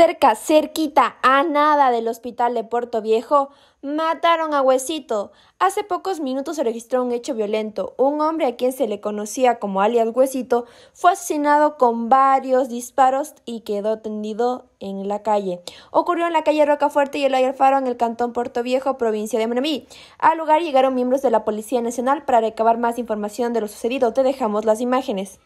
cerca, cerquita, a nada del hospital de Puerto Viejo, mataron a Huesito. Hace pocos minutos se registró un hecho violento. Un hombre a quien se le conocía como alias Huesito fue asesinado con varios disparos y quedó tendido en la calle. Ocurrió en la calle Rocafuerte y el Faro, en el cantón Puerto Viejo, provincia de Manabí. Al lugar llegaron miembros de la Policía Nacional para recabar más información de lo sucedido. Te dejamos las imágenes.